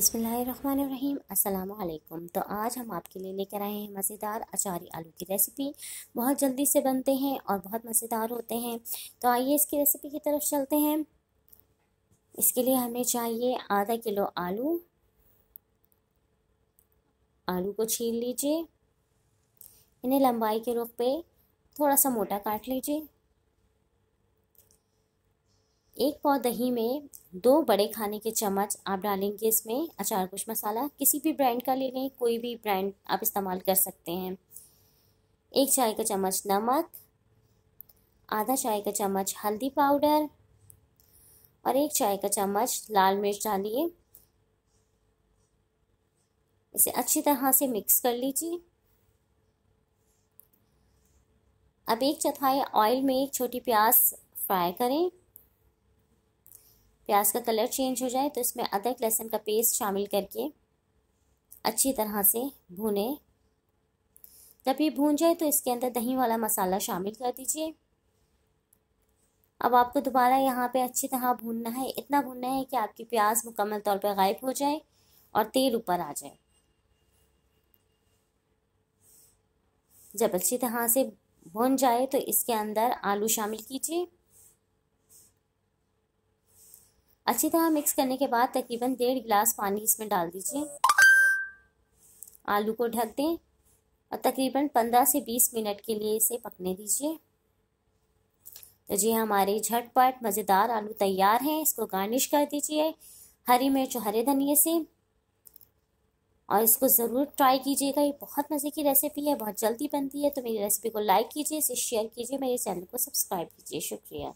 अस्सलाम अल्लाम तो आज हम आपके लिए लेकर आए हैं मज़ेदार अचारी आलू की रेसिपी बहुत जल्दी से बनते हैं और बहुत मज़ेदार होते हैं तो आइए इसकी रेसिपी की तरफ चलते हैं इसके लिए हमें चाहिए आधा किलो आलू आलू को छील लीजिए इन्हें लंबाई के रुख पे थोड़ा सा मोटा काट लीजिए एक पाव दही में दो बड़े खाने के चम्मच आप डालेंगे इसमें अचार कुछ मसाला किसी भी ब्रांड का ले लें कोई भी ब्रांड आप इस्तेमाल कर सकते हैं एक चाय का चम्मच नमक आधा चाय का चम्मच हल्दी पाउडर और एक चाय का चम्मच लाल मिर्च डालिए इसे अच्छी तरह से मिक्स कर लीजिए अब एक चौथाई ऑयल में एक छोटी प्याज फ्राई करें प्याज का कलर चेंज हो जाए तो इसमें अदरक लहसुन का पेस्ट शामिल करके अच्छी तरह से भूने जब ये भून जाए तो इसके अंदर दही वाला मसाला शामिल कर दीजिए अब आपको दोबारा यहाँ पे अच्छी तरह भूनना है इतना भूनना है कि आपकी प्याज मुकम्मल तौर पर गायब हो जाए और तेल ऊपर आ जाए जब अच्छी तरह से भुन जाए तो इसके अंदर आलू शामिल कीजिए अच्छी तरह मिक्स करने के बाद तकरीबन डेढ़ गिलास पानी इसमें डाल दीजिए आलू को ढक दें और तकरीबन पंद्रह से बीस मिनट के लिए इसे पकने दीजिए तो जी हमारे झटपट मज़ेदार आलू तैयार हैं इसको गार्निश कर दीजिए हरी मिर्च हरे धनिए से और इसको ज़रूर ट्राई कीजिएगा ये बहुत मज़े की रेसिपी है बहुत जल्दी बनती है तो मेरी रेसिपी को लाइक कीजिए इसे शेयर कीजिए मेरे चैनल को सब्सक्राइब कीजिए शुक्रिया